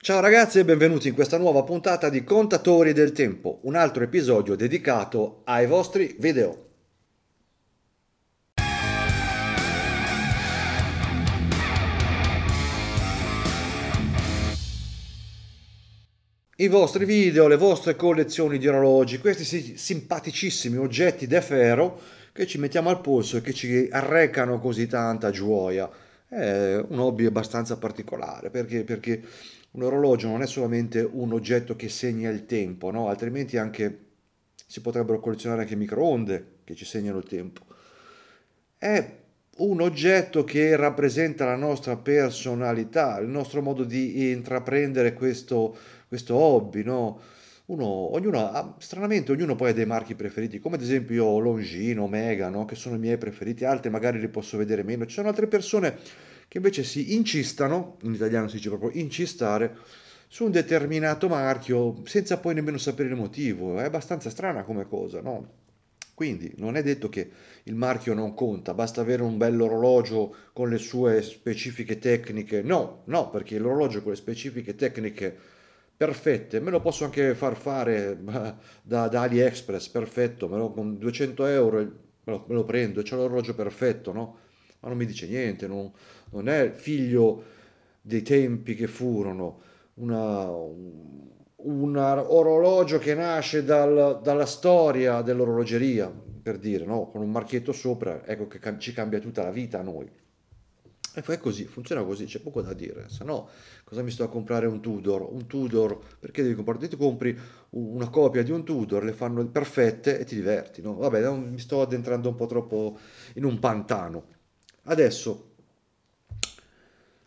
Ciao ragazzi e benvenuti in questa nuova puntata di Contatori del Tempo, un altro episodio dedicato ai vostri video. I vostri video, le vostre collezioni di orologi, questi simpaticissimi oggetti de ferro che ci mettiamo al polso e che ci arrecano così tanta gioia. È un hobby abbastanza particolare perché, perché un orologio non è solamente un oggetto che segna il tempo, no? altrimenti anche si potrebbero collezionare anche microonde che ci segnano il tempo. È un oggetto che rappresenta la nostra personalità, il nostro modo di intraprendere questo, questo hobby, no? Uno, ognuno ha, stranamente ognuno poi ha dei marchi preferiti, come ad esempio io Longino, Omega, no? che sono i miei preferiti, altri magari li posso vedere meno, ci sono altre persone che invece si incistano, in italiano si dice proprio incistare, su un determinato marchio senza poi nemmeno sapere il motivo. È abbastanza strana come cosa, no? Quindi non è detto che il marchio non conta, basta avere un bello orologio con le sue specifiche tecniche. No, no, perché l'orologio con le specifiche tecniche perfette, me lo posso anche far fare da, da AliExpress, perfetto, me lo, con 200 euro me lo, me lo prendo, c'è l'orologio perfetto, no? ma non mi dice niente, non, non è figlio dei tempi che furono, un orologio che nasce dal, dalla storia dell'orologeria, per dire, no? con un marchietto sopra, ecco che ci cambia tutta la vita a noi. poi è così, funziona così, c'è poco da dire, se no cosa mi sto a comprare un Tudor? Un Tudor, perché devi comprare? Ti compri una copia di un Tudor, le fanno perfette e ti diverti, no? Vabbè, mi sto addentrando un po' troppo in un pantano. Adesso,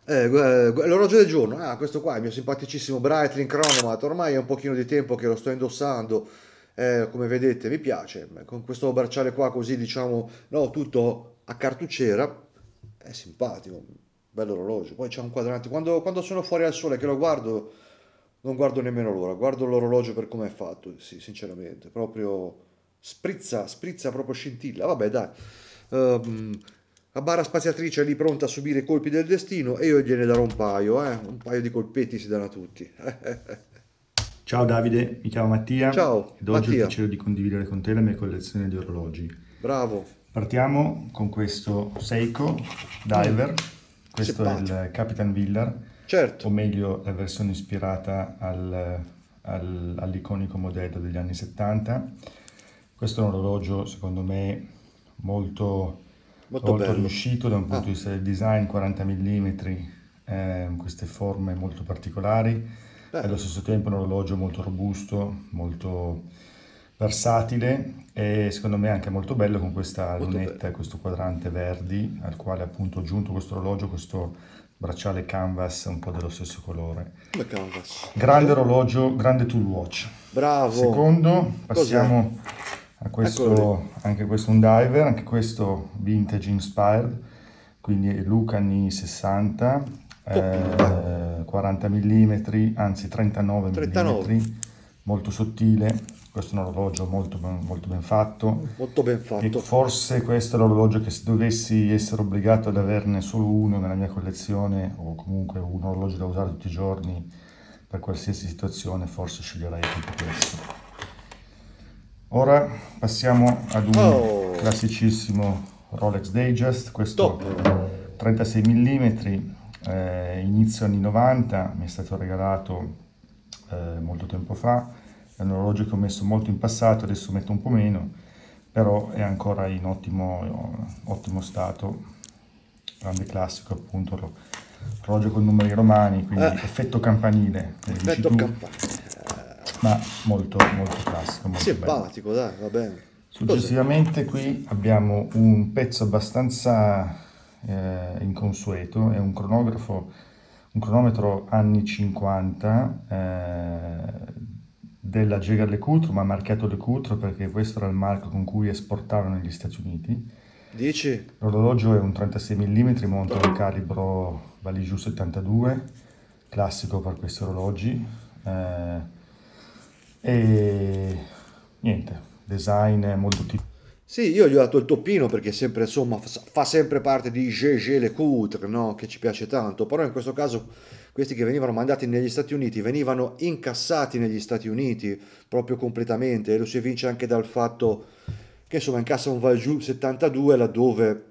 eh, eh l'orologio del giorno, ah, questo qua è il mio simpaticissimo Breitling Chronomat, ormai è un pochino di tempo che lo sto indossando, eh, come vedete mi piace, con questo bracciale qua così diciamo, no, tutto a cartucciera, è simpatico, bello orologio, poi c'è un quadrante, quando, quando sono fuori al sole che lo guardo, non guardo nemmeno l'ora, guardo l'orologio per come è fatto, sì, sinceramente, proprio sprizza, sprizza proprio scintilla, vabbè dai. Um, la barra spaziatrice è lì pronta a subire i colpi del destino e io gliene darò un paio, eh? un paio di colpetti si danno a tutti. Ciao Davide, mi chiamo Mattia. Ciao. Ed oggi Mattia. ho il piacere di condividere con te la mia collezione di orologi. Bravo. Partiamo con questo Seiko Diver, mm. questo è il Capitan Villar, certo. o meglio la versione ispirata al, al, all'iconico modello degli anni 70. Questo è un orologio secondo me molto molto, molto bello. riuscito da un punto ah. di vista del design, 40 mm, eh, queste forme molto particolari, bello. allo stesso tempo un orologio molto robusto, molto versatile e secondo me anche molto bello con questa molto lunetta e questo quadrante verdi al quale appunto ho aggiunto questo orologio, questo bracciale canvas un po' dello stesso colore. Come canvas? Grande orologio, grande tool watch. Bravo. Secondo, passiamo Cos'è? A questo, ecco, anche questo è un diver, anche questo vintage inspired, quindi Luca anni 60, eh, 40 mm, anzi 39, 39 mm, molto sottile, questo è un orologio molto, molto ben fatto. Molto ben fatto. forse questo è l'orologio che se dovessi essere obbligato ad averne solo uno nella mia collezione, o comunque un orologio da usare tutti i giorni per qualsiasi situazione, forse sceglierei proprio questo. Ora passiamo ad un oh. classicissimo Rolex Digest, questo Top. 36 mm, eh, inizio anni 90, mi è stato regalato eh, molto tempo fa, è un orologio che ho messo molto in passato, adesso metto un po' meno, però è ancora in ottimo, ottimo stato, grande classico appunto, orologio con numeri romani, quindi eh. effetto campanile. Effetto campanile ma molto, molto classico. Molto Simpatico, bello. dai, va bene. Successivamente qui abbiamo un pezzo abbastanza eh, inconsueto, è un cronografo, un cronometro anni 50 eh, della Jaeger LeCoultre, ma marchiato LeCoultre perché questo era il marchio con cui esportavano negli Stati Uniti. Dici? L'orologio è un 36 mm, monta un calibro Valigiu 72, classico per questi orologi. Eh, e niente, design molto tipico. Sì, io gli ho dato il toppino perché sempre, insomma, fa sempre parte di GG Le Coutre, no? che ci piace tanto, però in questo caso questi che venivano mandati negli Stati Uniti venivano incassati negli Stati Uniti proprio completamente e lo si evince anche dal fatto che insomma incassa un Valgiù 72 laddove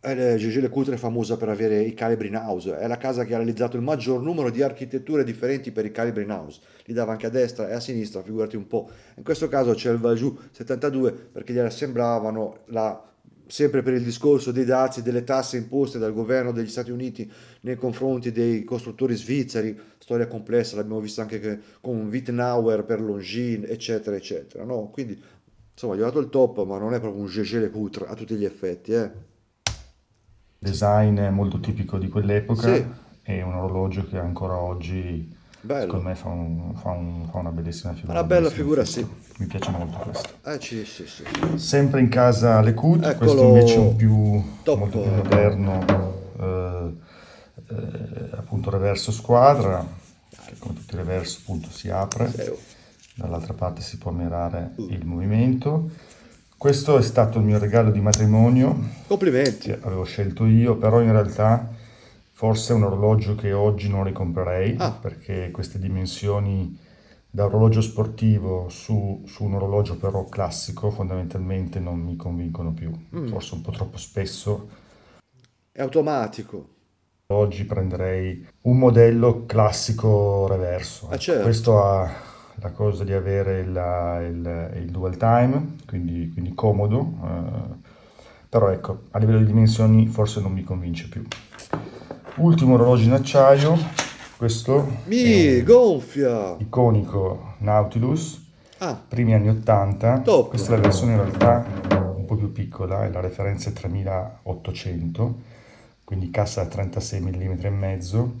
eh, le Coutre è famosa per avere i calibri in house, è la casa che ha realizzato il maggior numero di architetture differenti per i calibri in house, li dava anche a destra e a sinistra, figurati un po'. In questo caso c'è il Vajou 72 perché gli assembravano la sempre per il discorso dei dazi, delle tasse imposte dal governo degli Stati Uniti nei confronti dei costruttori svizzeri, storia complessa, l'abbiamo vista anche con Wittenauer per Longines, eccetera, eccetera. No? Quindi, insomma, gli ho dato il top, ma non è proprio un Le Coutre a tutti gli effetti, eh design molto tipico di quell'epoca sì. e un orologio che ancora oggi Bello. secondo me fa, un, fa, un, fa, una bellissima figura. Una bella figura, sì. Mi piace molto questo. Eh, sì, sì, sì. Sempre in casa Le Cut, questo invece è un più, Top. molto più moderno, eh, eh, appunto reverso squadra, che come tutti i reverso appunto si apre, dall'altra parte si può mirare uh. il movimento questo è stato il mio regalo di matrimonio. Complimenti. Che avevo scelto io, però in realtà forse è un orologio che oggi non ricomprerei ah. perché queste dimensioni da orologio sportivo su, su, un orologio però classico fondamentalmente non mi convincono più, mm. forse un po' troppo spesso. È automatico. Oggi prenderei un modello classico reverso. Ah, ecco. certo. Questo ha la cosa di avere la, il, il, dual time, quindi, quindi comodo, eh, però ecco, a livello di dimensioni forse non mi convince più. Ultimo orologio in acciaio, questo mi gonfia! Iconico Nautilus, ah. primi anni 80, Top. questa è la versione in realtà un po' più piccola, la referenza è 3800, quindi cassa da 36 mm e mezzo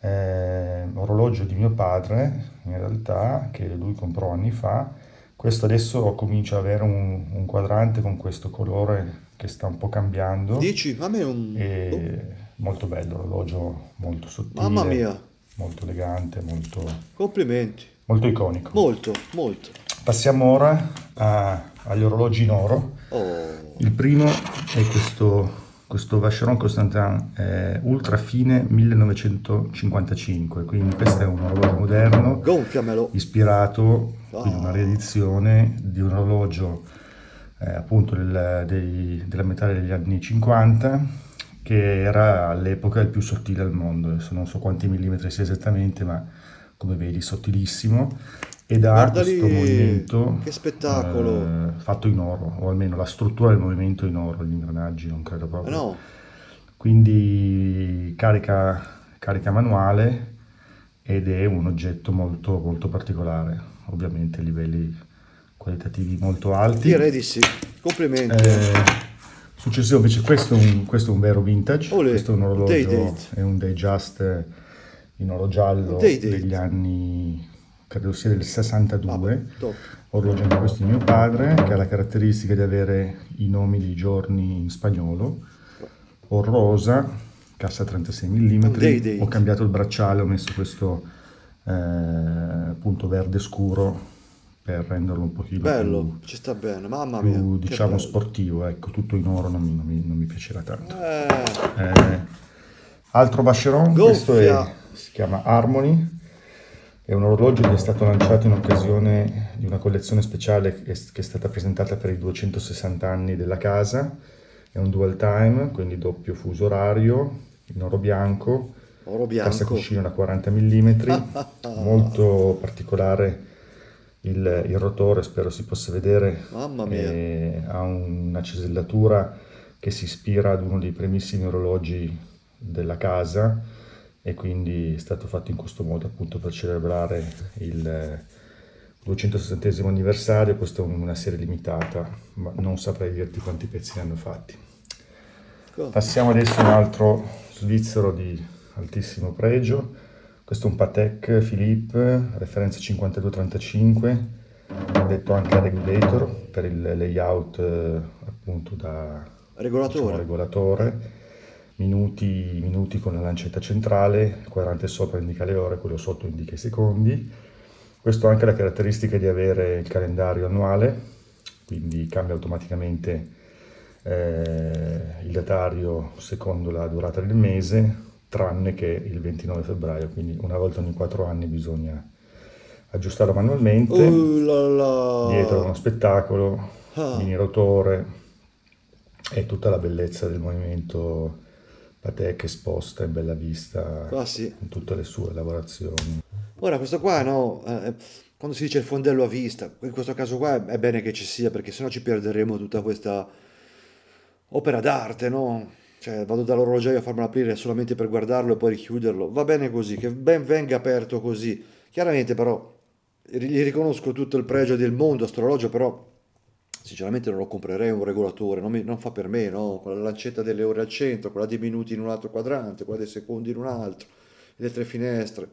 eh, orologio di mio padre, in realtà, che lui comprò anni fa. Questo adesso comincia ad avere un, un quadrante con questo colore che sta un po' cambiando. Dici, a me è un... E... Oh. Molto bello, orologio molto sottile. Mamma mia! Molto elegante, molto... Complimenti. Molto iconico. Molto, molto. Passiamo ora a, agli orologi in oro. Oh. Il primo è questo questo Vacheron Constantin eh, ultra fine 1955, quindi questo è un orologio moderno Gonfiamelo. ispirato ah. in una riedizione di un orologio eh, appunto del, dei, della metà degli anni 50 che era all'epoca il più sottile al mondo, adesso non so quanti millimetri sia esattamente, ma come vedi sottilissimo e da Guardali... questo movimento che spettacolo eh, fatto in oro o almeno la struttura del movimento in oro gli ingranaggi non credo proprio no. quindi carica, carica manuale ed è un oggetto molto molto particolare ovviamente livelli qualitativi molto alti direi di sì complimenti eh, successivo invece questo è un, questo è un vero vintage Olè, questo è un orologio day date. è un day just in oro giallo day degli anni credo sia del 62, ah, orologio di questo mio padre, che ha la caratteristica di avere i nomi dei giorni in spagnolo, o rosa, cassa 36 mm, day, day. ho cambiato il bracciale, ho messo questo eh, punto verde scuro per renderlo un pochino bello, più, ci sta bene, mamma più, mia, diciamo sportivo, ecco, tutto in oro non mi, non mi, non mi piacerà tanto. Eh. Eh, altro Vacheron, questo è, si chiama Harmony, è un orologio che è stato lanciato in occasione di una collezione speciale che è stata presentata per i 260 anni della casa. È un dual time, quindi doppio fuso orario, in oro bianco, oro bianco. cassa cuscino da 40 mm, molto particolare il, il, rotore, spero si possa vedere. Mamma mia! Eh, ha una cesellatura che si ispira ad uno dei primissimi orologi della casa e quindi è stato fatto in questo modo appunto per celebrare il 260 anniversario, questa è una serie limitata, ma non saprei dirti quanti pezzi ne hanno fatti. Passiamo adesso a un altro svizzero di altissimo pregio, questo è un Patek Philippe, referenza 5235, detto anche regulator per il layout eh, appunto da regolatore. Diciamo, regolatore minuti, minuti con la lancetta centrale, il quadrante sopra indica le ore, quello sotto indica i secondi. Questo ha anche la caratteristica di avere il calendario annuale, quindi cambia automaticamente eh, il datario secondo la durata del mese, tranne che il 29 febbraio, quindi una volta ogni 4 anni bisogna aggiustarlo manualmente, uh, oh la, dietro uno spettacolo, ah. mini rotore e tutta la bellezza del movimento la teca esposta in bella vista ah, sì. con tutte le sue lavorazioni. Ora questo qua no, eh, quando si dice il fondello a vista, in questo caso qua è bene che ci sia perché sennò ci perderemo tutta questa opera d'arte, no? Cioè vado dall'orologio a farmelo aprire solamente per guardarlo e poi richiuderlo. Va bene così, che ben venga aperto così. Chiaramente però gli riconosco tutto il pregio del mondo astrologio, però sinceramente non lo comprerei un regolatore, non, mi, non fa per me, no? Con la lancetta delle ore al centro, quella dei minuti in un altro quadrante, quella dei secondi in un altro, le tre finestre.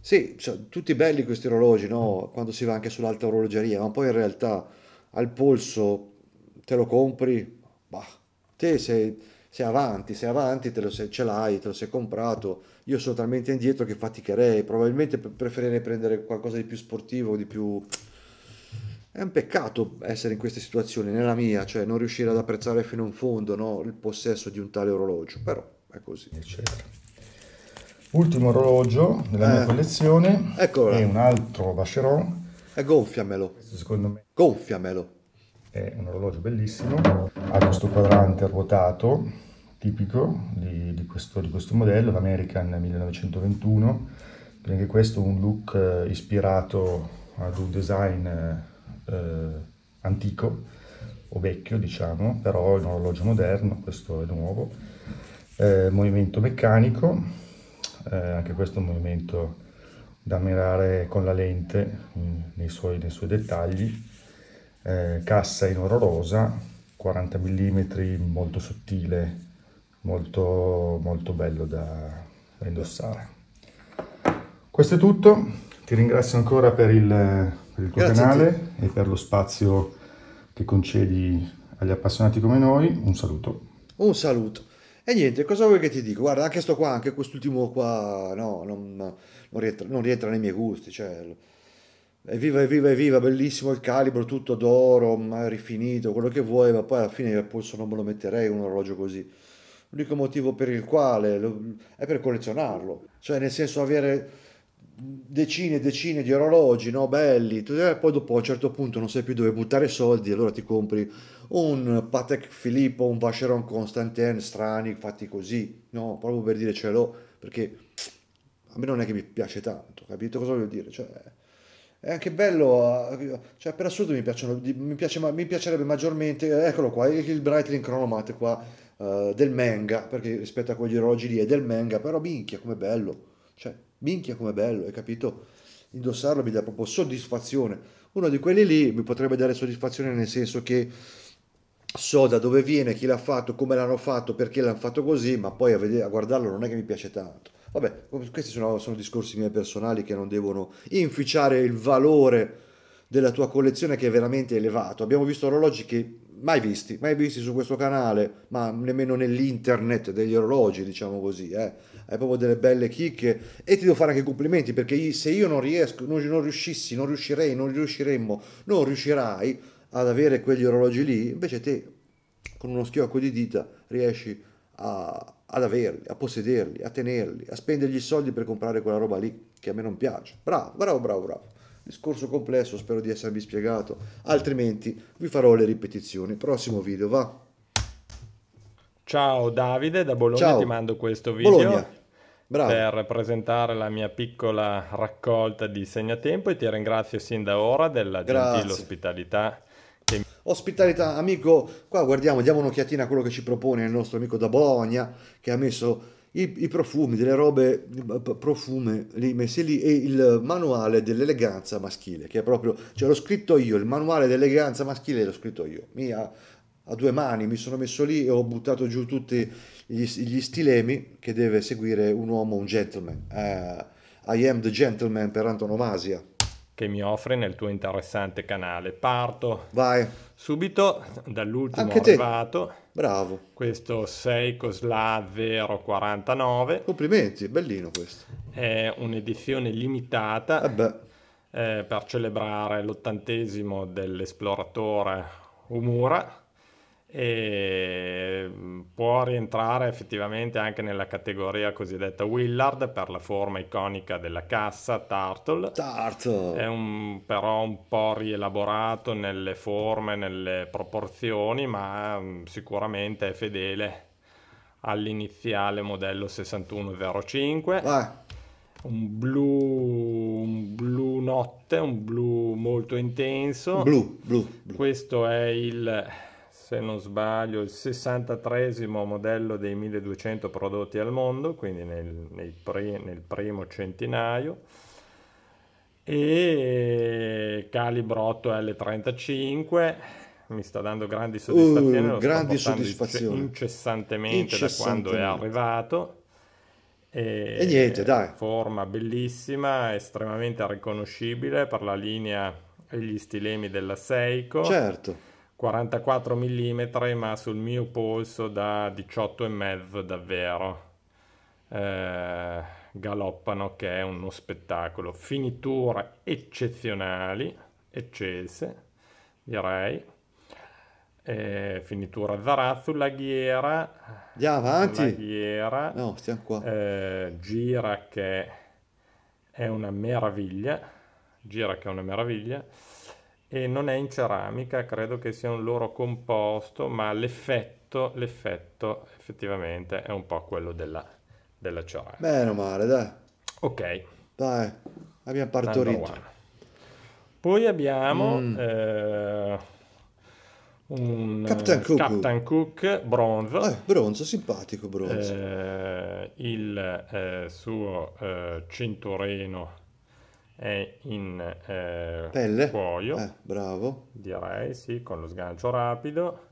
Sì, cioè, tutti belli questi orologi, no? Quando si va anche sull'alta orologeria, ma poi in realtà al polso te lo compri, bah, te sei, sei avanti, sei avanti, te lo sei, ce l'hai, te lo sei comprato. Io sono talmente indietro che faticherei, probabilmente preferirei prendere qualcosa di più sportivo, di più è un peccato essere in questa situazione, nella mia, cioè non riuscire ad apprezzare fino in fondo no, il possesso di un tale orologio, però è così. Eccetera. Ultimo orologio della eh, mia collezione eccolo. è un altro Vacheron. E gonfiamelo. secondo me. Gonfiamelo. È un orologio bellissimo, ha questo quadrante ruotato, tipico di, di, questo, di questo modello, l'American 1921. Anche questo è un look eh, ispirato ad un design eh, eh, antico o vecchio diciamo, però è un orologio moderno, questo è nuovo, eh, movimento meccanico, eh, anche questo è un movimento da ammirare con la lente mm, nei, suoi, nei, suoi, dettagli, eh, cassa in oro rosa, 40 mm, molto sottile, molto, molto bello da, da indossare. Questo è tutto, ti ringrazio ancora per il per il tuo Grazie canale e per lo spazio che concedi agli appassionati come noi. Un saluto. Un saluto. E niente, cosa vuoi che ti dico? Guarda, anche sto qua, anche quest'ultimo qua, no, non, non, rientra, non rientra, nei miei gusti, cioè... Evviva, evviva, evviva, bellissimo il calibro, tutto d'oro, mm, rifinito, quello che vuoi, ma poi alla fine polso non me lo metterei un orologio così. L'unico motivo per il quale è per collezionarlo, cioè nel senso avere decine e decine di orologi, no? belli, e eh, poi dopo a un certo punto non sai più dove buttare soldi, allora ti compri un Patek Filippo, un Vacheron Constantin, strani, fatti così, no? Proprio per dire ce l'ho, perché a me non è che mi piace tanto, capito cosa voglio dire? Cioè, è anche bello, eh, cioè per assurdo mi, piacciono, mi, piace, mi piacerebbe maggiormente, eccolo qua, il Breitling Chronomat qua, eh, del manga, perché rispetto a quegli orologi lì è del manga, però minchia, come bello, cioè minchia com'è bello, hai capito? Indossarlo mi dà proprio soddisfazione. Uno di quelli lì mi potrebbe dare soddisfazione nel senso che so da dove viene, chi l'ha fatto, come l'hanno fatto, perché l'hanno fatto così, ma poi a, vedere, a, guardarlo non è che mi piace tanto. Vabbè, questi sono, sono discorsi miei personali che non devono inficiare il valore della tua collezione che è veramente elevato. Abbiamo visto orologi che mai visti, mai visti su questo canale, ma nemmeno nell'internet degli orologi, diciamo così, eh hai proprio delle belle chicche e ti devo fare anche complimenti perché se io non riesco, non, non riuscissi, non riuscirei, non riusciremmo, non riuscirai ad avere quegli orologi lì, invece te con uno schiocco di dita riesci a, ad averli, a possederli, a tenerli, a spendergli i soldi per comprare quella roba lì che a me non piace. Bravo, bravo, bravo, bravo. Discorso complesso, spero di esservi spiegato, altrimenti vi farò le ripetizioni. Prossimo video, va. Ciao Davide, da Bologna Ciao. ti mando questo video. Bologna. Bravo. per presentare la mia piccola raccolta di segnatempo e ti ringrazio sin da ora della Grazie. gentile ospitalità. Che... Ospitalità, amico, qua guardiamo, diamo un'occhiatina a quello che ci propone il nostro amico da Bologna che ha messo i, i profumi, delle robe profume lì messi lì e il manuale dell'eleganza maschile, che è proprio, cioè l'ho scritto io, il manuale dell'eleganza maschile l'ho scritto io, mia a due mani mi sono messo lì e ho buttato giù tutti gli, gli, stilemi che deve seguire un uomo, un gentleman. Uh, I am the gentleman per antonomasia. Che mi offre nel tuo interessante canale. Parto. Vai. Subito dall'ultimo Anche arrivato. Te. Bravo. Questo Seiko Slavero 049. Complimenti, bellino questo. È un'edizione limitata. Eh eh, per celebrare l'ottantesimo dell'esploratore Umura e mm, può rientrare effettivamente anche nella categoria cosiddetta Willard per la forma iconica della cassa Turtle. Turtle. È un, però un po' rielaborato nelle forme, nelle proporzioni, ma mm, sicuramente è fedele all'iniziale modello 6105. Ah. Eh. Un blu, un blu notte, un blu molto intenso. Blu, blu, blu. Questo è il se non sbaglio, il 63 modello dei 1200 prodotti al mondo, quindi nel, nel, pre, nel primo centinaio, e calibro 8 L35, mi sta dando grandi uh, soddisfazioni, uh, grandi soddisfazioni. Incessantemente, incessantemente, da quando è arrivato. E, e niente, dai. Forma bellissima, estremamente riconoscibile per la linea e gli stilemi della Seiko. Certo 44 mm ma sul mio polso da 18 e mezzo davvero eh, galoppano che è uno spettacolo finiture eccezionali eccelse direi eh, finitura Zarazzo, ghiera Andiamo avanti la ghiera no stiamo qua eh, gira che è una meraviglia gira che è una meraviglia e non è in ceramica, credo che sia un loro composto, ma l'effetto, l'effetto effettivamente è un po' quello della, della ceramica. Meno male, dai. Ok. Dai, abbiamo partorito. Poi abbiamo mm. eh, un Captain Cook, Captain Cook bronzo. Eh, bronzo, simpatico bronzo. Eh, il eh, suo eh, cinturino è in eh, Pelle. cuoio, eh, bravo. direi sì, con lo sgancio rapido.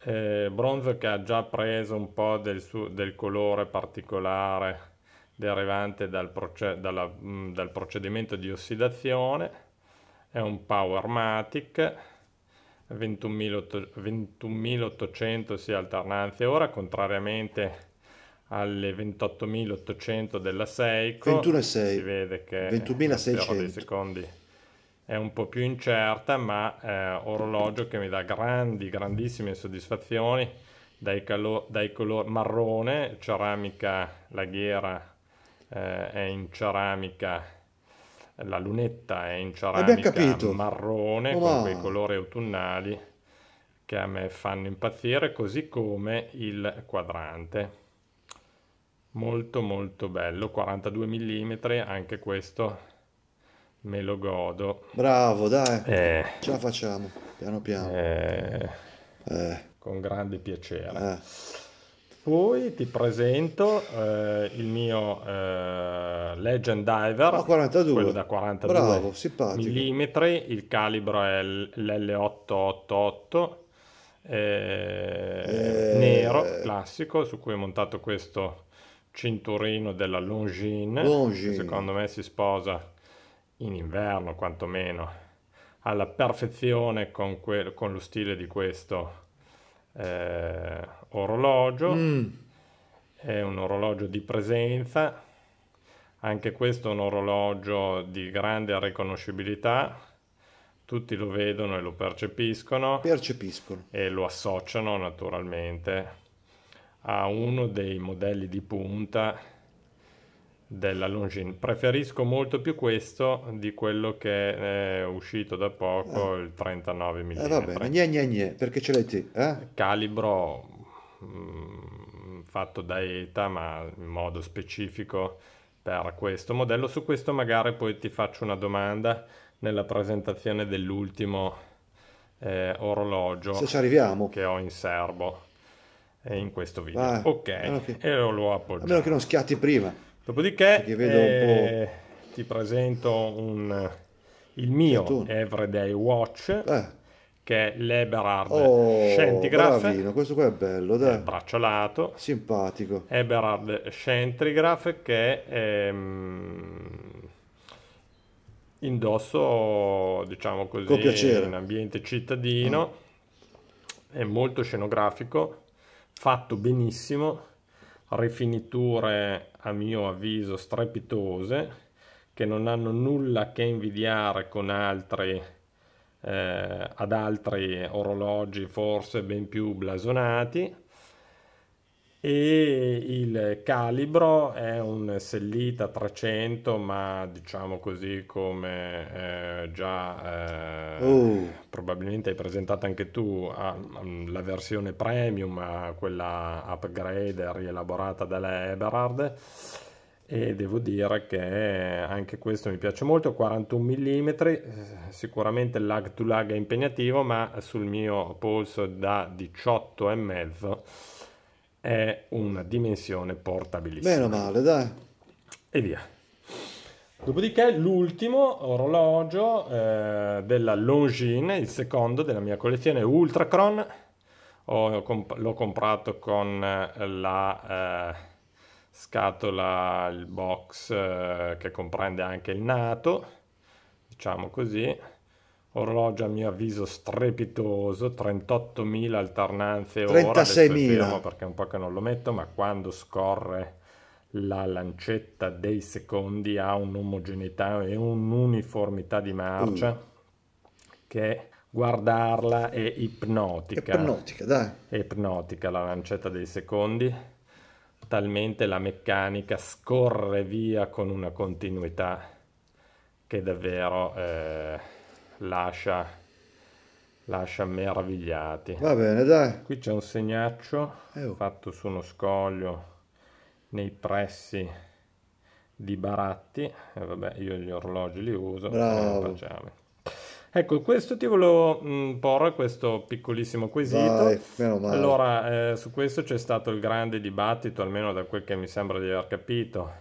Eh, bronzo che ha già preso un po' del, suo, del colore particolare derivante dal, proce- dalla, mh, mm, dal, procedimento di ossidazione, è un Powermatic, 21.800 21, si alternanze ora, contrariamente a alle 28.800 della Seiko 21.600 si vede che 21.600 secondi è un po' più incerta ma è eh, orologio che mi dà grandi grandissime soddisfazioni dai, calo- dai colori marrone ceramica la ghiera eh, è in ceramica la lunetta è in ceramica marrone oh, con quei colori autunnali che a me fanno impazzire così come il quadrante molto molto bello 42 mm anche questo me lo godo bravo dai eh, ce la facciamo piano piano eh, eh. con grande piacere eh. poi ti presento eh, il mio eh, Legend Diver oh, ah, 42. quello da 42 bravo, mm il calibro è l'L888 nero classico su cui è montato questo cinturino della Longines, Longines. secondo me si sposa in inverno quantomeno alla perfezione con, que- con lo stile di questo eh, orologio. Mm. È un orologio di presenza, anche questo è un orologio di grande riconoscibilità. Tutti lo vedono e lo percepiscono. Percepiscono. E lo associano naturalmente a uno dei modelli di punta della Longines. Preferisco molto più questo di quello che è uscito da poco, eh. il 39 mm. Eh, va bene, gne, gne, gne, perché ce l'hai te? Eh? Calibro mh, mm, fatto da ETA, ma in modo specifico per questo modello. Su questo magari poi ti faccio una domanda nella presentazione dell'ultimo eh, orologio Se ci arriviamo. che ho in serbo. Eh, in questo video. Ah, ok, ah, e lo appoggio. A meno che non schiatti prima. Dopodiché eh, ti presento un, il mio Everyday Watch. Eh che è l'Eberhard oh, Scentigraph. Bravino, questo qua è bello, dai. bracciolato. Simpatico. Eberhard Scentigraph che ehm, indosso, diciamo così, in ambiente cittadino. Mm. È molto scenografico fatto benissimo, rifiniture a mio avviso strepitose che non hanno nulla che invidiare con altri eh, ad altri orologi forse ben più blasonati e il calibro è un Sellita 300 ma diciamo così come eh, già eh, oh. probabilmente hai presentato anche tu ah, la versione premium ah, quella upgrade rielaborata dalla Eberhard e devo dire che anche questo mi piace molto 41 mm eh, sicuramente lag to lag è impegnativo ma sul mio polso da 18,5 è una dimensione portabilissima. Meno male, dai. E via. Dopodiché l'ultimo orologio eh, della Longines, il secondo della mia collezione Ultracron, ho, comp- l'ho comprato con eh, la eh, scatola, il box eh, che comprende anche il nato, diciamo così, orologio a mio avviso strepitoso, 38.000 alternanze 36.000. ora, fermo perché è un po' che non lo metto, ma quando scorre la lancetta dei secondi ha un'omogeneità e un'uniformità di marcia uh. che guardarla è ipnotica. Ipnotica, dai. È ipnotica la lancetta dei secondi, talmente la meccanica scorre via con una continuità che davvero... Eh, lascia, lascia meravigliati. Va bene, dai. Qui c'è un segnaccio eh, oh. fatto su uno scoglio nei pressi di Baratti. E eh, vabbè, io gli orologi li uso. Bravo. Ecco, questo ti volevo mm, porre questo piccolissimo quesito. Dai, allora, eh, su questo c'è stato il grande dibattito, almeno da quel che mi sembra di aver capito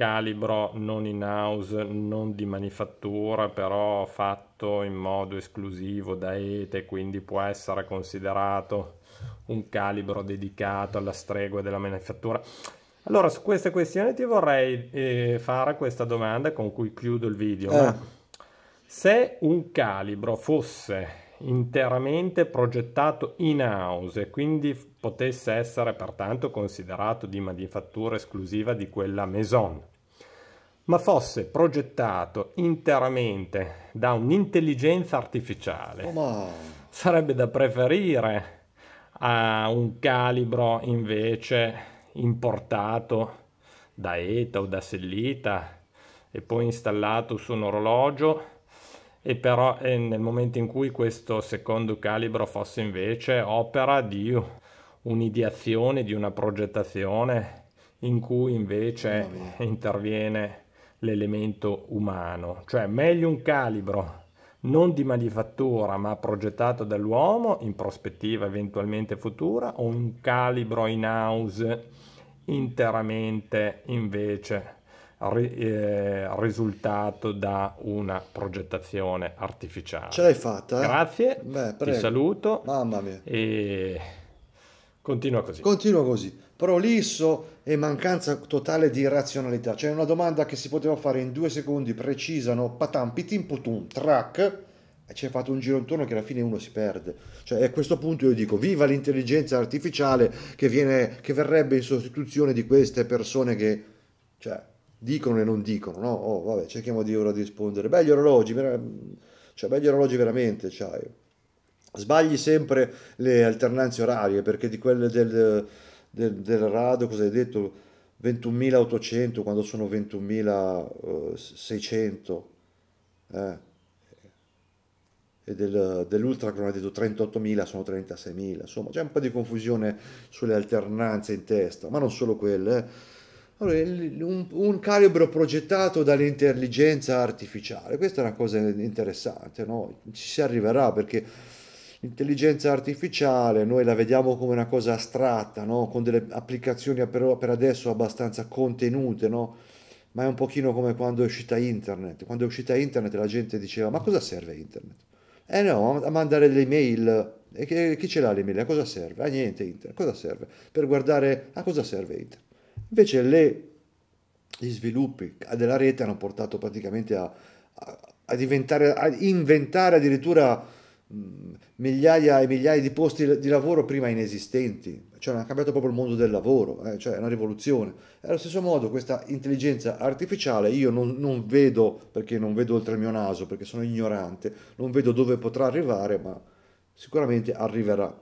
calibro non in house, non di manifattura, però fatto in modo esclusivo da ETE, quindi può essere considerato un calibro dedicato alla stregua della manifattura. Allora, su queste questioni ti vorrei eh, fare questa domanda con cui chiudo il video. Eh. Se un calibro fosse interamente progettato in house e quindi potesse essere pertanto considerato di manifattura esclusiva di quella maison ma fosse progettato interamente da un'intelligenza artificiale, oh, sarebbe da preferire a un calibro invece importato da ETA o da Sellita e poi installato su un orologio e però eh, nel momento in cui questo secondo calibro fosse invece opera di un'ideazione, di una progettazione in cui invece interviene l'elemento umano, cioè meglio un calibro non di manifattura ma progettato dall'uomo in prospettiva eventualmente futura o un calibro in house interamente invece eh, risultato da una progettazione artificiale. Ce l'hai fatta? Eh? Grazie, Beh, ti saluto. Mamma mia. E continua così. Continua così prolisso e mancanza totale di razionalità. Cioè una domanda che si poteva fare in due secondi, precisano, patam, pitim, putum, track, e ci ha fatto un giro intorno che alla fine uno si perde. Cioè a questo punto io dico, viva l'intelligenza artificiale che, viene, che verrebbe in sostituzione di queste persone che... Cioè, dicono e non dicono, no? Oh, vabbè, cerchiamo di ora di rispondere. Belli orologi, cioè, belli orologi veramente, cioè. Sbagli sempre le alternanze orarie, perché di quelle del del, del rado, cosa hai detto? 21.800 quando sono 21.600 eh, eh? e del, dell'ultra che non ha detto 38.000 sono 36.000 insomma c'è un po' di confusione sulle alternanze in testa ma non solo quelle eh. allora, un, un, calibro progettato dall'intelligenza artificiale questa è una cosa interessante no? ci si arriverà perché L'intelligenza artificiale noi la vediamo come una cosa astratta, no? con delle applicazioni per, per adesso abbastanza contenute, no? ma è un pochino come quando è uscita internet. Quando è uscita internet la gente diceva ma cosa serve internet? Eh no, a mandare le mail. E chi ce l'ha le mail? A cosa serve? A niente internet. Cosa serve? Per guardare a cosa serve internet. Invece le, gli sviluppi della rete hanno portato praticamente a, a, a diventare, a inventare addirittura Mm, migliaia e migliaia di posti di lavoro prima inesistenti, cioè hanno cambiato proprio il mondo del lavoro, eh? cioè è una rivoluzione. E allo stesso modo questa intelligenza artificiale io non, non, vedo, perché non vedo oltre il mio naso, perché sono ignorante, non vedo dove potrà arrivare, ma sicuramente arriverà.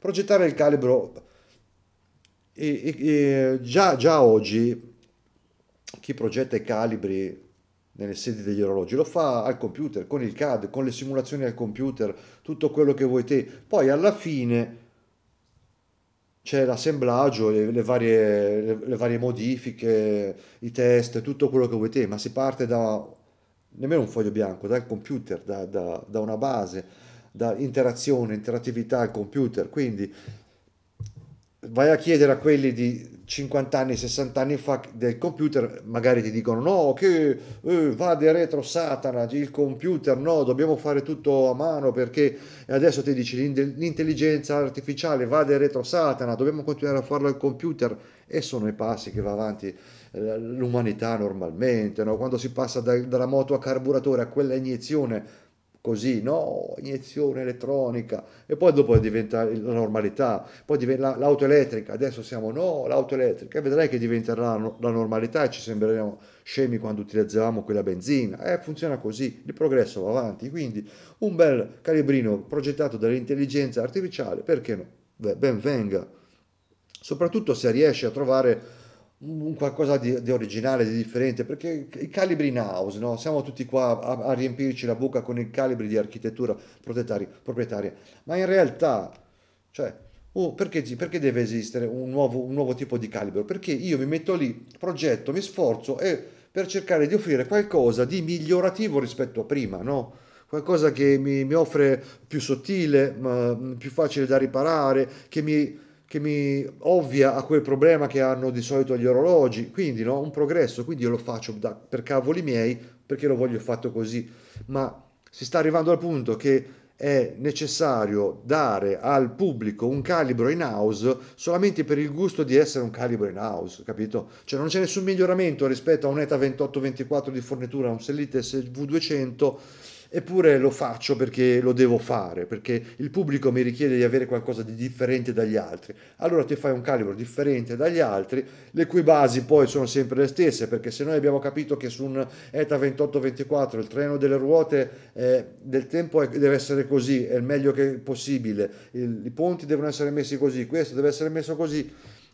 Progettare il calibro e, e, e già, già oggi chi progetta i calibri nelle sedi degli orologi, lo fa al computer, con il CAD, con le simulazioni al computer, tutto quello che vuoi te. Poi alla fine c'è l'assemblaggio, le, le, varie, le, le varie modifiche, i test, tutto quello che vuoi te, ma si parte da nemmeno un foglio bianco, dal computer, da, da, da una base, da interazione, interattività al computer. Quindi vai a chiedere a quelli di 50 anni, 60 anni fa del computer, magari ti dicono no, che eh, vada retro Satana, il computer no, dobbiamo fare tutto a mano perché adesso ti dici l'intelligenza artificiale va vada retro Satana, dobbiamo continuare a farlo al computer e sono i passi che va avanti eh, l'umanità normalmente, no? quando si passa da, dalla moto a carburatore a quella iniezione così, no, iniezione elettronica e poi dopo diventa la normalità, poi diventa l'auto elettrica, adesso siamo no, l'auto elettrica e vedrai che diventerà la normalità e ci sembreremo scemi quando utilizzavamo quella benzina, eh, funziona così, il progresso va avanti, quindi un bel calibrino progettato dall'intelligenza artificiale, perché no? Beh, ben venga, soprattutto se riesci a trovare un qualcosa di, di, originale, di differente, perché i calibri in house, no? siamo tutti qua a, a, riempirci la bocca con i calibri di architettura proprietaria, ma in realtà, cioè, oh, perché, perché, deve esistere un nuovo, un nuovo, tipo di calibro? Perché io mi metto lì, progetto, mi sforzo e per cercare di offrire qualcosa di migliorativo rispetto a prima, no? qualcosa che mi, mi offre più sottile, più facile da riparare, che mi che mi ovvia a quel problema che hanno di solito gli orologi, quindi no? un progresso, quindi io lo faccio da, per cavoli miei perché lo voglio fatto così, ma si sta arrivando al punto che è necessario dare al pubblico un calibro in house solamente per il gusto di essere un calibro in house, capito? Cioè non c'è nessun miglioramento rispetto a un ETA 2824 di fornitura, un Sellite SV200 eppure lo faccio perché lo devo fare, perché il pubblico mi richiede di avere qualcosa di differente dagli altri. Allora ti fai un calibro differente dagli altri, le cui basi poi sono sempre le stesse, perché se noi abbiamo capito che su un ETA 28-24 il treno delle ruote eh, del tempo è, deve essere così, è il meglio che possibile, il, i ponti devono essere messi così, questo deve essere messo così,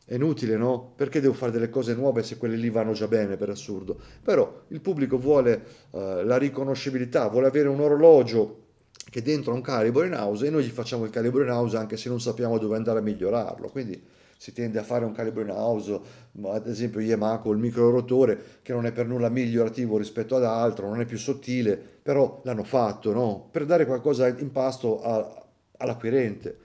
è inutile, no? Perché devo fare delle cose nuove se quelle lì vanno già bene, per assurdo. Però il pubblico vuole eh, la riconoscibilità, vuole avere un orologio che dentro ha un calibro in house e noi gli facciamo il calibro in house anche se non sappiamo dove andare a migliorarlo. Quindi si tende a fare un calibro in house, ad esempio Yamaha il micro rotore che non è per nulla migliorativo rispetto ad altro, non è più sottile, però l'hanno fatto, no? Per dare qualcosa in pasto a, all'acquirente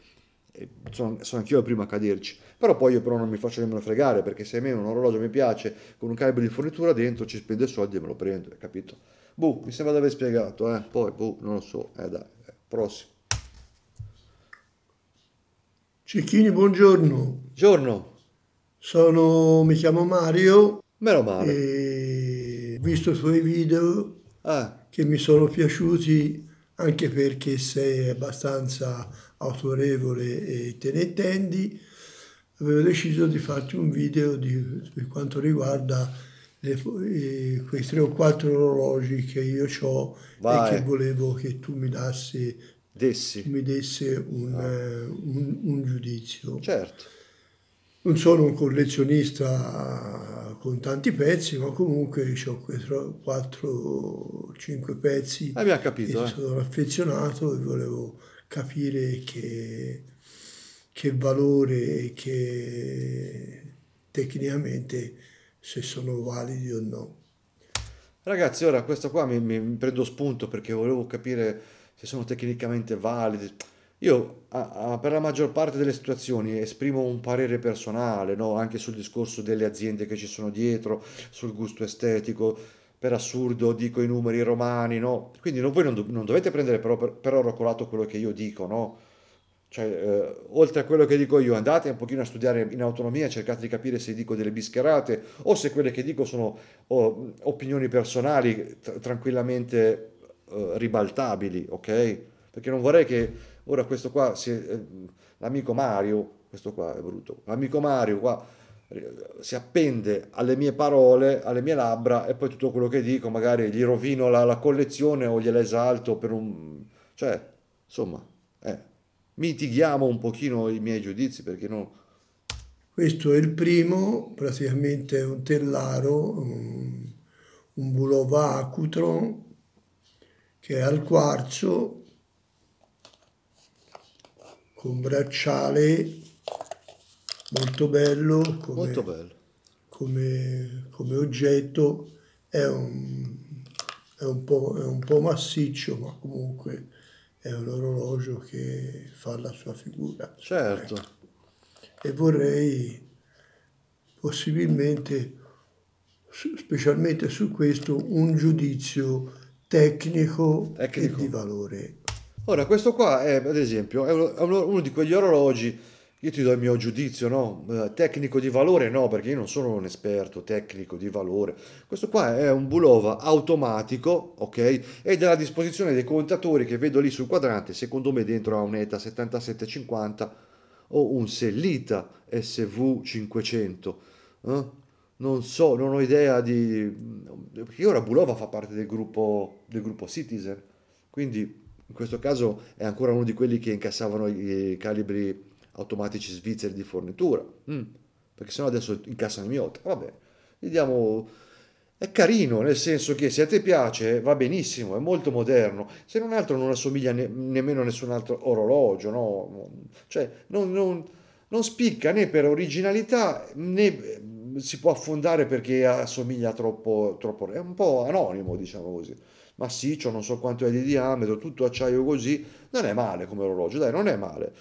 sono, sono anch'io il primo a caderci, però poi io però non mi faccio nemmeno fregare perché se a me un orologio mi piace con un calibro di fornitura dentro ci spende soldi e me lo prendo, capito? Boh, mi sembra di aver spiegato, eh? poi boh, non lo so, eh dai, eh, prossimo. Cicchini, buongiorno. Buongiorno. Sono, mi chiamo Mario. Meno male. E visto i tuoi video ah. che mi sono piaciuti anche perché sei abbastanza autorevole e te ne intendi, avevo deciso di farti un video di, per quanto riguarda le, quei tre o quattro orologi che io ho Vai. e che volevo che tu mi dassi, Mi desse un, ah. Eh, un, un giudizio. Certo non sono un collezionista con tanti pezzi, ma comunque ho 4-5 pezzi. Eh, abbiamo capito. Eh. Sono affezionato e volevo capire che, che valore e che tecnicamente se sono validi o no. Ragazzi, ora questo qua mi, mi prendo spunto perché volevo capire se sono tecnicamente validi io per la maggior parte delle situazioni esprimo un parere personale, no? anche sul discorso delle aziende che ci sono dietro, sul gusto estetico, per assurdo dico i numeri romani, no? quindi non, voi non, do, non, dovete prendere però per, oro colato quello che io dico, no? cioè, eh, oltre a quello che dico io, andate un pochino a studiare in autonomia, cercate di capire se dico delle bischerate o se quelle che dico sono oh, opinioni personali tra tranquillamente eh, ribaltabili, ok? Perché non vorrei che Ora questo qua, si è, eh, l'amico Mario, questo qua è brutto, l'amico Mario qua eh, si appende alle mie parole, alle mie labbra e poi tutto quello che dico magari gli rovino la, la collezione o gliela esalto per un... cioè, insomma, eh, mitighiamo un pochino i miei giudizi perché non... Questo è il primo, praticamente un tellaro, un, un bulova acutron che è al quarzo con bracciale molto bello come, molto bello. come, come oggetto, è un, è, un è un, po', massiccio ma comunque è un orologio che fa la sua figura. Certo. Ecco. E vorrei possibilmente, specialmente su questo, un giudizio tecnico, tecnico. e di valore Ora, questo qua è, ad esempio, è uno, uno di quegli orologi, io ti do il mio giudizio, no? Eh, tecnico di valore no, perché io non sono un esperto tecnico di valore. Questo qua è un Bulova automatico, ok? Ed è a disposizione dei contatori che vedo lì sul quadrante, secondo me dentro ha un ETA 7750 o un Sellita SV500. Eh? non so, non ho idea di... Perché ora Bulova fa parte del gruppo, del gruppo Citizen, quindi in questo caso è ancora uno di quelli che incassavano i calibri automatici svizzeri di fornitura, mm. perché sennò adesso incassano i Miyota, vabbè, gli diamo... È carino, nel senso che se a te piace va benissimo, è molto moderno, se non altro non assomiglia ne, nemmeno a nessun altro orologio, no? Cioè, non, non, non spicca né per originalità né eh, si può affondare perché assomiglia troppo, troppo, è un po' anonimo, diciamo così massiccio, non so quanto è di diametro, tutto acciaio così, non è male come orologio, dai, non è male.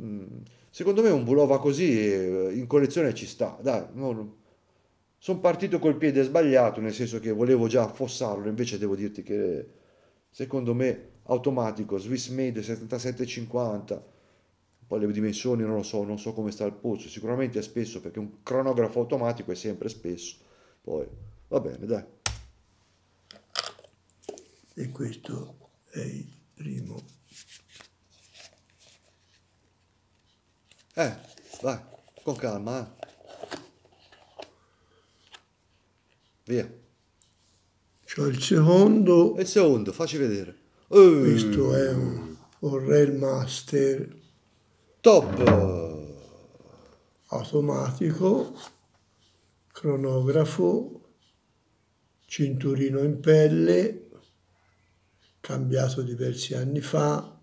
Mm, secondo me un Bulova così eh, in collezione ci sta, dai, non... sono partito col piede sbagliato, nel senso che volevo già affossarlo, invece devo dirti che secondo me automatico, Swiss Made 7750, poi le dimensioni non lo so, non so come sta il polso, sicuramente è spesso perché un cronografo automatico è sempre spesso, poi va bene dai e questo è il primo. Eh, vai, con calma. Eh. Via. C'è il secondo. Il secondo, facci vedere. Uh. Questo è un Forrel Master. Top! Automatico, cronografo, cinturino in pelle, cambiato diversi anni fa,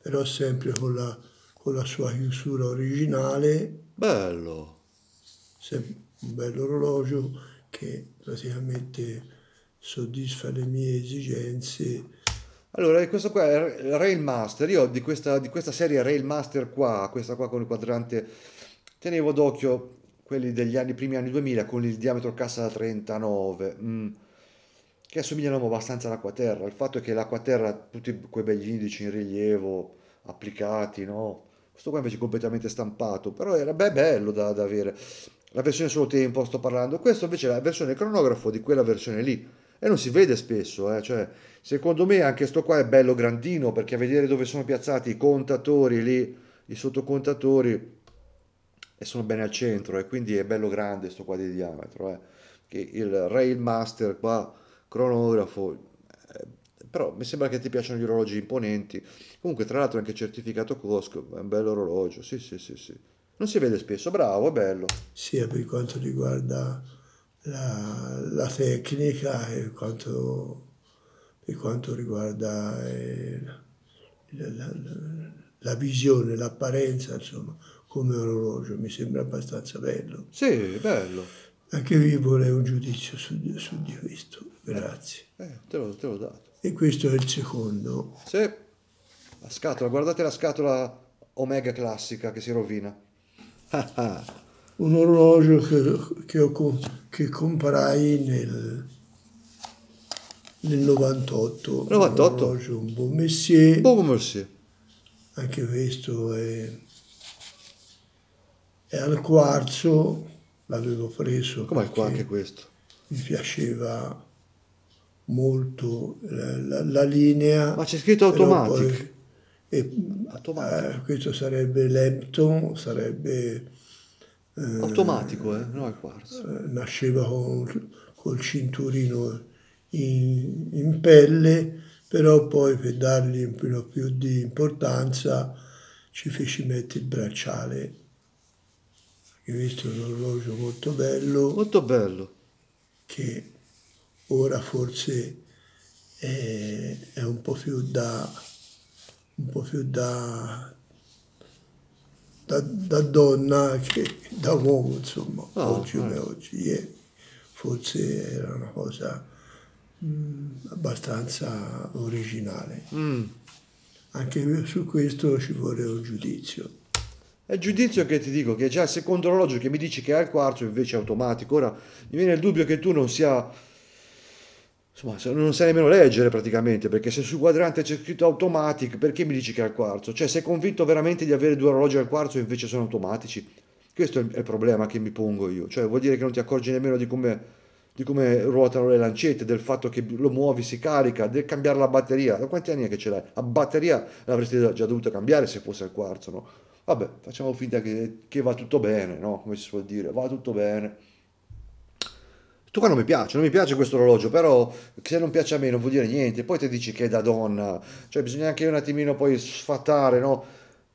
però sempre con la, con la sua chiusura originale. Bello! un bello orologio che praticamente soddisfa le mie esigenze. Allora, questo qua è Railmaster, io di questa, di questa serie Rail Master qua, questa qua con il quadrante, tenevo d'occhio quelli degli anni, primi anni 2000 con il diametro cassa da 39. Mm che assomigliano abbastanza terra. Il fatto è che l'acquaterra ha tutti quei begli indici in rilievo, applicati, no? Questo qua invece è completamente stampato, però era beh, bello da, da, avere. La versione solo tempo sto parlando, questo invece è la versione cronografo di quella versione lì. E non si vede spesso, eh? cioè, secondo me anche questo qua è bello grandino perché a vedere dove sono piazzati i contatori lì, i sottocontatori, e sono bene al centro, e quindi è bello grande questo qua di diametro. Eh? Che il Railmaster qua cronografo, eh, però mi sembra che ti piacciono gli orologi imponenti. Comunque, tra l'altro, anche certificato Cosco, è un bello orologio. Sì, sì, sì, sì. Non si vede spesso, bravo, è bello. Sì, per quanto riguarda la, la tecnica e quanto, per quanto riguarda eh, la, la, la, visione, l'apparenza, insomma, come orologio, mi sembra abbastanza bello. Sì, bello. Anche io vorrei un giudizio su, su di questo. Grazie. Eh, eh, te, l'ho, te l'ho dato. E questo è il secondo. Sì, la scatola, guardate la scatola Omega classica che si rovina. Ah, ah. un orologio che, che, ho, che comprai nel, nel 98. 98. Un orologio, un buon messier. Buon messier. Anche questo è, è al quarzo l'avevo preso. Come qua anche questo? Mi piaceva molto la, la linea. Ma c'è scritto automatico. E, eh, questo sarebbe Lepton, sarebbe... Eh, automatico, eh? No, è quarzo. Eh, nasceva con, col cinturino in, in, pelle, però poi per dargli un po' più di importanza ci feci mettere il bracciale ho visto un orologio molto bello. Molto bello. Che ora forse è, è un po' più da... un po' più da... da, da donna che da uomo, insomma, oh, oggi come oh. oggi. Yeah. Forse era una cosa mh, mm, abbastanza originale. Mm. Anche su questo ci vuole un giudizio. È il giudizio che ti dico, che è già il secondo orologio che mi dici che è al quarzo invece è automatico. Ora mi viene il dubbio che tu non sia. Insomma, non sai nemmeno leggere praticamente, perché se sul quadrante c'è scritto automatic, perché mi dici che è al quarzo? Cioè, sei convinto veramente di avere due orologi al quarzo e invece sono automatici? Questo è il problema che mi pongo io. Cioè, vuol dire che non ti accorgi nemmeno di come, di come ruotano le lancette, del fatto che lo muovi, si carica, del cambiare la batteria. Da quanti anni è che ce l'hai? La batteria l'avresti già dovuta cambiare se fosse al quarzo, no? Vabbè, facciamo finta che, che va tutto bene, no? Come si suol dire, va tutto bene. Tu qua non mi piace, non mi piace questo orologio, però se non piace a me non vuol dire niente, poi ti dici che è da donna, cioè bisogna anche un attimino poi sfatare, no?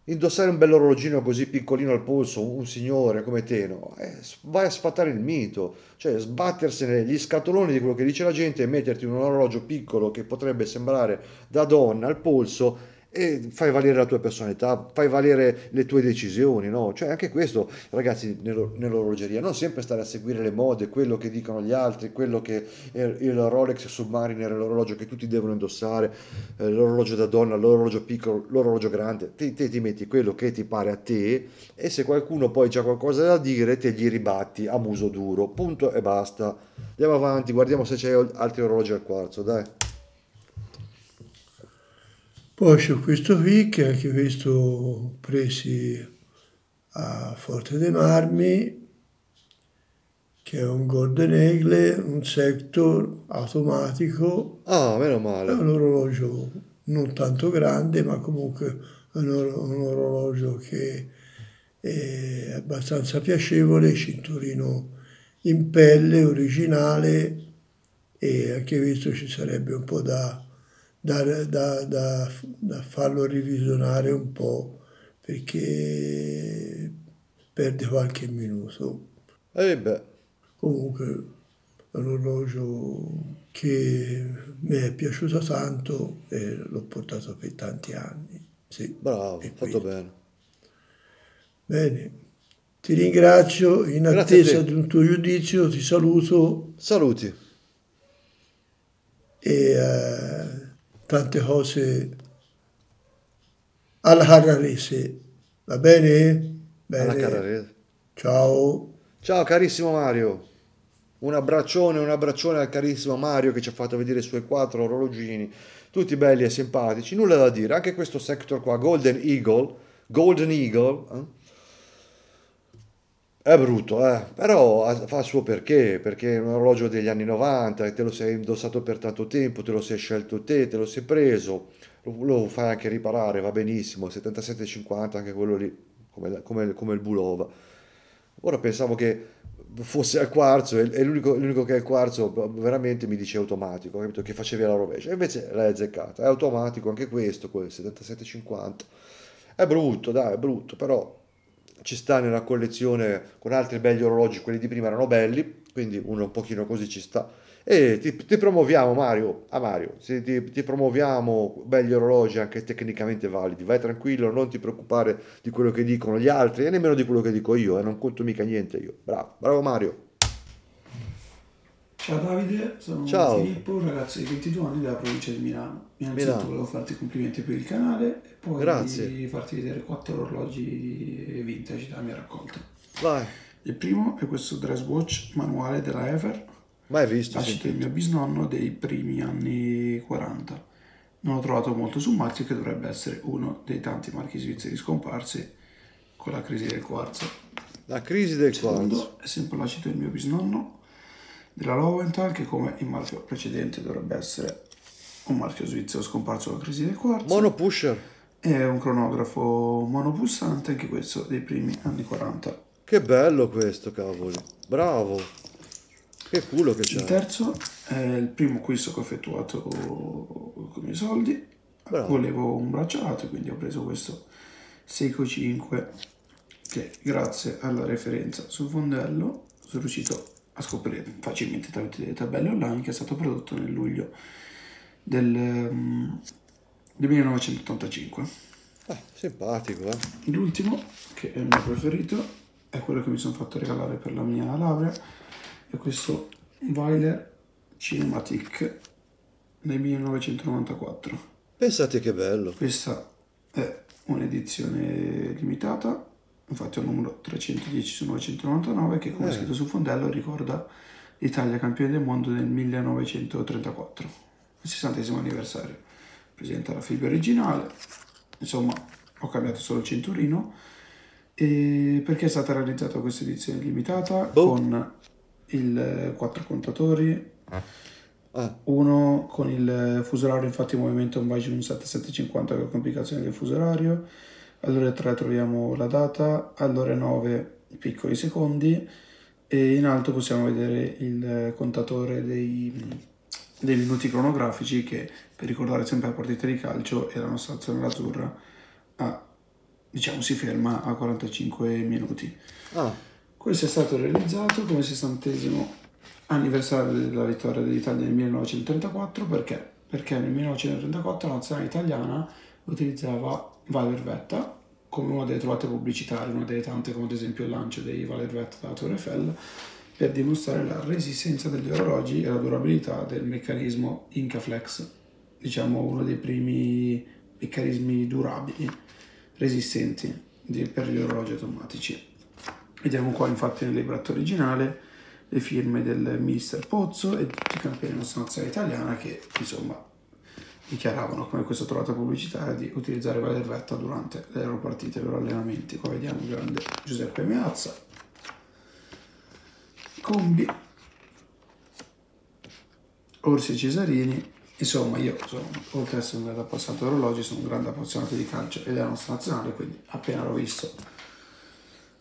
Indossare un bell'orologino così piccolino al polso, un signore come te, no? Eh, vai a sfatare il mito, cioè sbattersene gli scatoloni di quello che dice la gente e metterti un orologio piccolo che potrebbe sembrare da donna al polso e fai valere la tua personalità, fai valere le tue decisioni, no? Cioè anche questo, ragazzi, nell'orologeria, non sempre stare a seguire le mode, quello che dicono gli altri, quello che il Rolex Submariner, l'orologio che tutti devono indossare, eh, l'orologio da donna, l'orologio piccolo, l'orologio grande, te, te, ti metti quello che ti pare a te e se qualcuno poi ha qualcosa da dire te gli ribatti a muso duro, punto e basta. Andiamo avanti, guardiamo se c'è altri orologi al quarzo, dai. Poi c'è questo qui che anche questo presi a Forte dei Marmi, che è un Golden Eagle, un sector automatico. Ah, meno male. È un orologio non tanto grande, ma comunque un, or- un orologio che è abbastanza piacevole, cinturino in pelle originale e anche questo ci sarebbe un po' da da, da, da, da farlo revisionare un po' perché perde qualche minuto. E beh. Comunque è un orologio che mi è piaciuto tanto e l'ho portato per tanti anni. Sì, Bravo, fatto bene. Bene, ti ringrazio, in Grazie attesa di un tuo giudizio ti saluto. Saluti. E, eh, tante cose al Hararese. Va bene? bene. Ciao. Ciao carissimo Mario. Un abbraccione, un abbraccione al carissimo Mario che ci ha fatto vedere i suoi quattro orologini, tutti belli e simpatici, nulla da dire. Anche questo sector qua, Golden Eagle, Golden Eagle, eh? È brutto, eh? però fa il suo perché, perché è un orologio degli anni 90, te lo sei indossato per tanto tempo, te lo sei scelto te, te lo sei preso, lo, fai anche riparare, va benissimo, 77,50 anche quello lì, come, come, come il Bulova. Ora pensavo che fosse al quarzo e, l'unico, l'unico, che è al quarzo veramente mi dice automatico, capito? che facevi la rovescia, invece l'hai azzeccata, è automatico anche questo, quel 77,50. È brutto, dai, è brutto, però ci sta nella collezione con altri belli orologi, quelli di prima erano belli, quindi uno un pochino così ci sta. E ti, ti promuoviamo Mario, a Mario, ti, ti, promuoviamo belli orologi anche tecnicamente validi, vai tranquillo, non ti preoccupare di quello che dicono gli altri e nemmeno di quello che dico io, e eh, non conto mica niente io. Bravo, bravo Mario. Ciao Davide, sono Ciao. Filippo, un ragazzo di 22 anni della provincia di Milano. Innanzitutto Milano. volevo farti complimenti per il canale e poi Grazie. farti vedere quattro orologi vintage da mia raccolta. Vai. Il primo è questo dress watch manuale della Ever. Mai visto. Lascito sì. il mio bisnonno dei primi anni 40. Non ho trovato molto su marchio che dovrebbe essere uno dei tanti marchi svizzeri scomparsi con la crisi del quarzo. La crisi del Secondo, È sempre lascito il mio bisnonno della Lowenthal che come il marchio precedente dovrebbe essere un marchio svizzero scomparso con la crisi del quarzo. monopusher pusher. E un cronografo monopussante anche questo dei primi anni 40. Che bello questo, cavolo. Bravo. Che culo che c'è. Il terzo è il primo acquisto che ho effettuato con i miei soldi. Bravo. Volevo un bracciato, quindi ho preso questo Seiko 5 che grazie alla referenza sul fondello sono riuscito a scoprire facilmente tramite delle tabelle online che è stato prodotto nel luglio del, um, del 1985. Ah, eh, simpatico, eh? L'ultimo, che è il mio preferito, è quello che mi sono fatto regalare per la mia laurea, è questo Weiler Cinematic nel 1994. Pensate che bello! Questa è un'edizione limitata infatti è un numero 310 su 999 che come eh. scritto sul fondello ricorda l'Italia campione del mondo nel 1934, il 60 anniversario. Presenta la fibra originale, insomma ho cambiato solo il cinturino e perché è stata realizzata questa edizione limitata oh. con il eh, quattro contatori. Ah. Uno con il fusolario infatti in movimento è un Vaijun 7750 con complicazione del fusolario all'ora 3 troviamo la data, all'ora 9 piccoli secondi e in alto possiamo vedere il contatore dei, dei minuti cronografici che per ricordare sempre la partita di calcio e la nostra azione azzurra a, ah, diciamo, si ferma a 45 minuti. Ah. Questo è stato realizzato come sessantesimo anniversario della vittoria dell'Italia nel 1934 perché? Perché nel 1934 la nazionale italiana utilizzava Vale Vervetta, come una delle trovate pubblicitarie, una delle tante come ad esempio il lancio dei Vale Vervetta dalla Torre Eiffel, per dimostrare la resistenza degli orologi e la durabilità del meccanismo Incaflex, diciamo uno dei primi meccanismi durabili, resistenti per gli orologi automatici. Vediamo qua infatti nel libretto originale le firme del mister Pozzo e tutti i campioni della nazionale italiana che insomma dichiaravano come questa trovata pubblicitaria di utilizzare Valervetta durante le loro partite, i loro allenamenti. Qua vediamo il grande Giuseppe Meazza, Combi, Orsi Cesarini. Insomma, io sono, oltre ad essere un grande appassionato di orologi, sono un grande appassionato di calcio e della nostra nazionale, quindi appena l'ho visto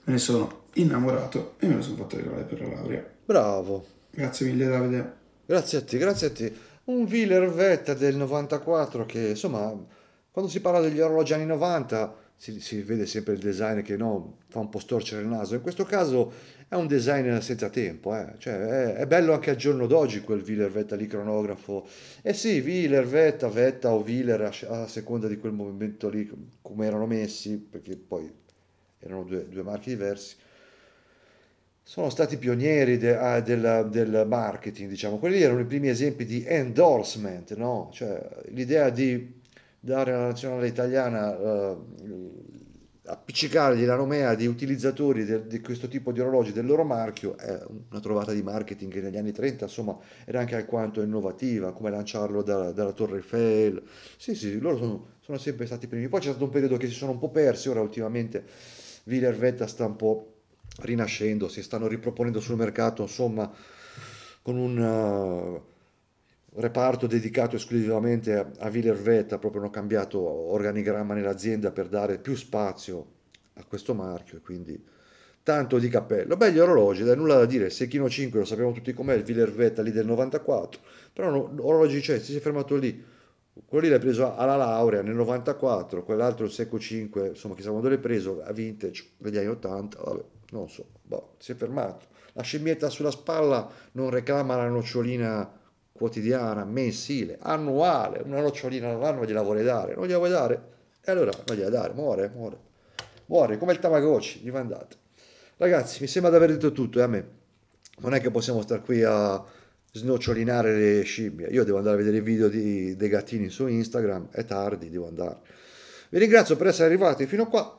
me ne sono innamorato e me lo sono fatto regalare per la laurea. Bravo. Grazie mille Davide. Grazie a te, grazie a te un vile Ervetta del 94 che insomma quando si parla degli orologi anni 90 si, si, vede sempre il design che no, fa un po' storcere il naso. In questo caso è un design senza tempo, eh. cioè, è, è, bello anche al giorno d'oggi quel Wheeler Vetta lì cronografo. E eh sì, Wheeler Vetta, o Wheeler a, a, seconda di quel movimento lì, come erano messi, perché poi erano due, due marchi diversi sono stati pionieri de, ah, del, del, marketing, diciamo. Quelli erano i primi esempi di endorsement, no? Cioè l'idea di dare alla nazionale italiana, eh, appiccicargli la nomea di utilizzatori di questo tipo di orologi del loro marchio è una trovata di marketing che negli anni 30 insomma era anche alquanto innovativa, come lanciarlo da, dalla Torre Eiffel. Sì, sì, loro sono, sono sempre stati i primi. Poi c'è stato un periodo che si sono un po' persi, ora ultimamente Villervetta sta un po' rinascendo, si stanno riproponendo sul mercato, insomma, con un uh, reparto dedicato esclusivamente a, a Ville proprio hanno cambiato organigramma nell'azienda per dare più spazio a questo marchio e quindi tanto di cappello. Belli orologi, dai, nulla da dire, Secchino 5 lo sappiamo tutti com'è, il Villervetta lì del 94, però no, orologi c'è, si è fermato lì. Quello lì l'ha preso alla laurea nel 94, quell'altro il Seco 5, insomma chissà quando l'hai preso, a vintage, cioè, negli anni 80, vabbè non so, boh, si è fermato. La scimmietta sulla spalla non reclama la nocciolina quotidiana, mensile, annuale, una nocciolina all'anno gliela vuole dare, non gliela vuole dare? E allora non gliela dare, muore, muore, muore, come il Tamagotchi, gli mandate. Ragazzi, mi sembra di aver detto tutto, e eh, a me non è che possiamo stare qui a snocciolinare le scimmie, io devo andare a vedere i video di, dei gattini su Instagram, è tardi, devo andare. Vi ringrazio per essere arrivati fino a qua